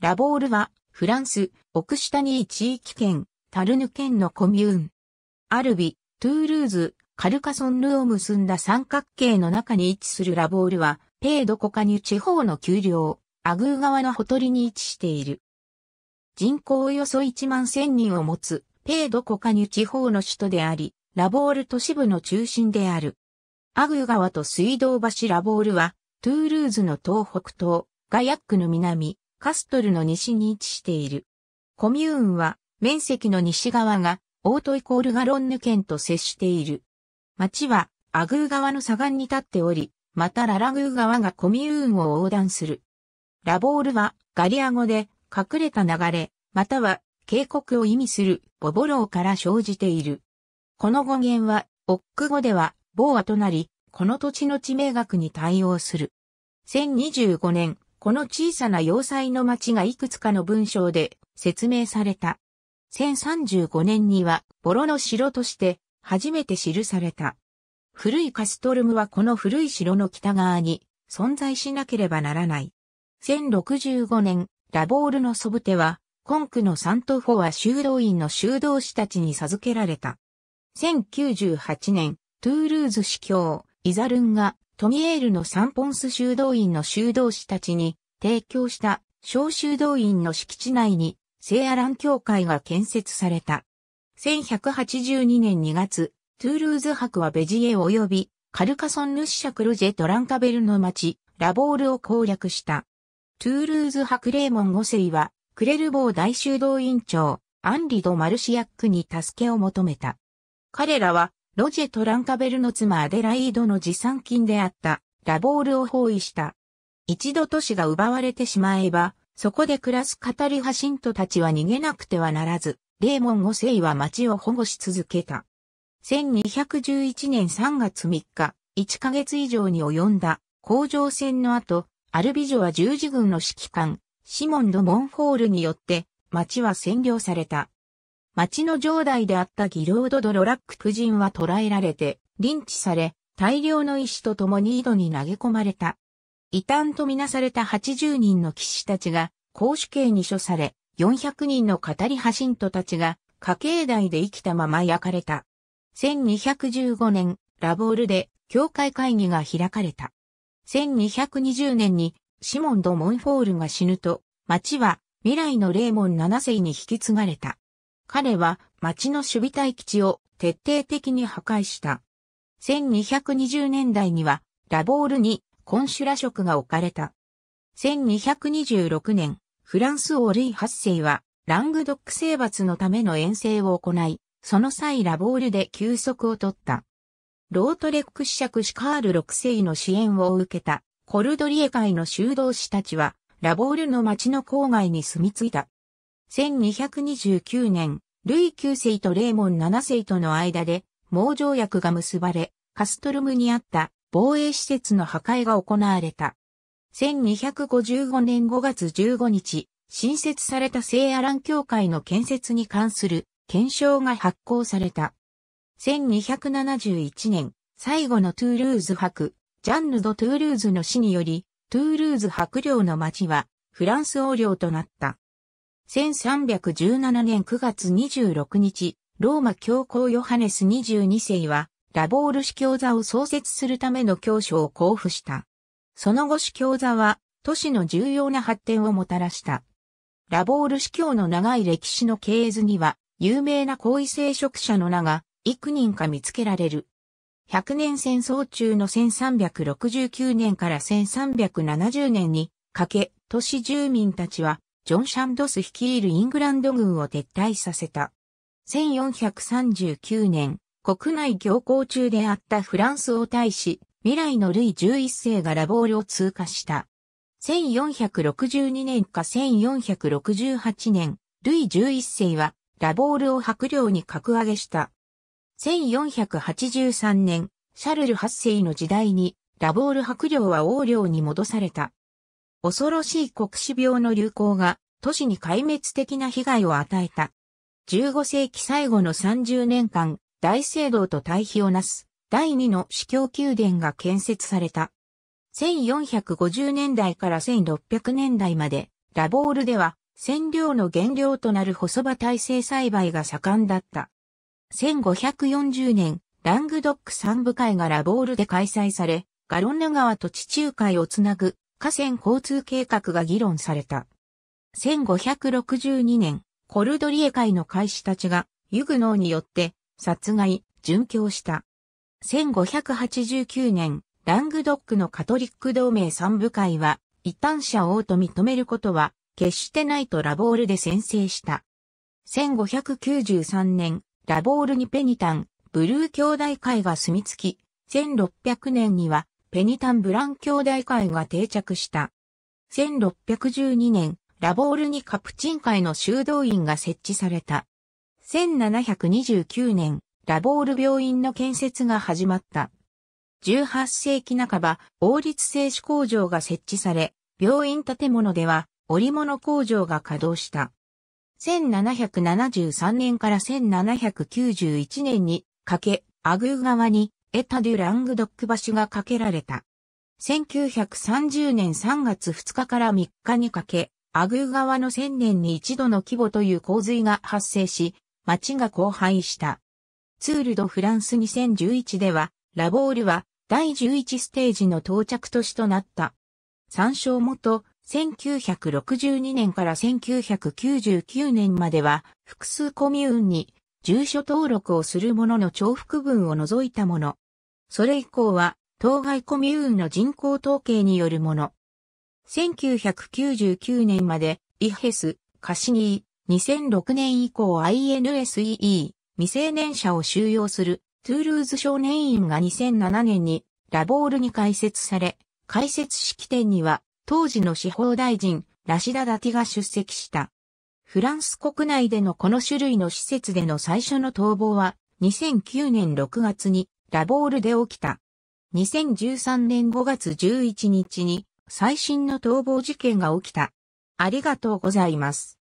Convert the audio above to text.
ラボールは、フランス、オクシタニー地域圏、タルヌ県のコミューン。アルビ、トゥールーズ、カルカソンヌを結んだ三角形の中に位置するラボールは、ペードコカニュ地方の丘陵、アグー川のほとりに位置している。人口およそ1万1000人を持つ、ペードコカニュ地方の首都であり、ラボール都市部の中心である。アグー川と水道橋ラボールは、トゥールーズの東北東、ガヤックの南、カストルの西に位置している。コミューンは面積の西側がオートイコールガロンヌ県と接している。町はアグー川の左岸に立っており、またララグー川がコミューンを横断する。ラボールはガリア語で隠れた流れ、または渓谷を意味するボボローから生じている。この語源はオック語ではボーアとなり、この土地の地名学に対応する。1025年、この小さな要塞の町がいくつかの文章で説明された。1035年には、ボロの城として初めて記された。古いカストルムはこの古い城の北側に存在しなければならない。1065年、ラボールのソブテは、コンクのサントフォア修道院の修道士たちに授けられた。1098年、トゥールーズ司教、イザルンが、トミエールのサンポンス修道院の修道士たちに提供した小修道院の敷地内に聖アラン教会が建設された。1182年2月、トゥールーズ博はベジエ及びカルカソンヌシシャクルジェトランカベルの町、ラボールを攻略した。トゥールーズ博レーモン5世は、クレルボー大修道院長、アンリド・マルシアックに助けを求めた。彼らは、ロジェトランカベルの妻アデライードの持参金であった、ラボールを包囲した。一度都市が奪われてしまえば、そこで暮らす語り派信徒たちは逃げなくてはならず、レーモン五世は町を保護し続けた。1211年3月3日、1ヶ月以上に及んだ、工場戦の後、アルビジョは十字軍の指揮官、シモン・ド・モンホールによって、町は占領された。町の城代であったギロード・ド・ロラック夫人は捕らえられて、リンチされ、大量の石と共に井戸に投げ込まれた。異端とみなされた80人の騎士たちが公主刑に処され、400人の語り派信徒たちが家計代で生きたまま焼かれた。1215年、ラボールで教会会議が開かれた。1220年にシモン・ド・モンフォールが死ぬと、町は未来のレーモン7世に引き継がれた。彼は町の守備隊基地を徹底的に破壊した。1220年代にはラボールにコンシュラ職が置かれた。1226年、フランス王ルイ8世は、ラングドック征伐のための遠征を行い、その際ラボールで休息を取った。ロートレック子爵シカール6世の支援を受けた、コルドリエ会の修道士たちは、ラボールの町の郊外に住み着いた。1229年、ルイ9世とレーモン7世との間で、盲条約が結ばれ、カストルムにあった防衛施設の破壊が行われた。1255年5月15日、新設された聖アラン教会の建設に関する検証が発行された。1271年、最後のトゥールーズ博、ジャンヌ・ド・トゥールーズの死により、トゥールーズ博領の町は、フランス王領となった。1317年9月26日、ローマ教皇ヨハネス22世は、ラボール司教座を創設するための教書を交付した。その後司教座は都市の重要な発展をもたらした。ラボール司教の長い歴史の営図には有名な高位聖職者の名が幾人か見つけられる。100年戦争中の1369年から1370年にかけ、都市住民たちは、ジョン・シャンドス率いるイングランド軍を撤退させた。1439年、国内行行中であったフランスを対し、未来のルイ11世がラボールを通過した。1462年か1468年、ルイ11世はラボールを白領に格上げした。1483年、シャルル8世の時代に、ラボール白領は王領に戻された。恐ろしい国死病の流行が、都市に壊滅的な被害を与えた。15世紀最後の30年間、大聖堂と対比をなす第二の司教宮殿が建設された。1450年代から1600年代まで、ラボールでは、染料の原料となる細葉耐性栽培が盛んだった。1540年、ラングドック三部会がラボールで開催され、ガロンヌ川と地中海をつなぐ河川交通計画が議論された。1562年、コルドリエ会の開始たちがユグノーによって殺害、殉教した。1589年、ラングドックのカトリック同盟三部会は、一端者王と認めることは、決してないとラボールで宣誓した。1593年、ラボールにペニタン、ブルー兄弟会が住み着き、1600年には、ペニタンブラン兄弟会が定着した。1612年、ラボールにカプチン会の修道院が設置された。1729年、ラボール病院の建設が始まった。18世紀半ば、王立製紙工場が設置され、病院建物では織物工場が稼働した。1773年から1791年にかけ、アグー川にエタ・デュ・ラングドック橋が架けられた。1930年3月2日から3日にかけ、アグー川の1000年に一度の規模という洪水が発生し、街が荒廃した。ツールドフランス2011では、ラボールは第11ステージの到着都市となった。参照元、1962年から1999年までは、複数コミューンに住所登録をするものの重複分を除いたもの。それ以降は、当該コミューンの人口統計によるもの。1999年まで、イヘス、カシニー、2006年以降 INSEE、未成年者を収容するトゥールーズ少年院が2007年にラボールに開設され、開設式典には当時の司法大臣ラシダ・ダティが出席した。フランス国内でのこの種類の施設での最初の逃亡は2009年6月にラボールで起きた。2013年5月11日に最新の逃亡事件が起きた。ありがとうございます。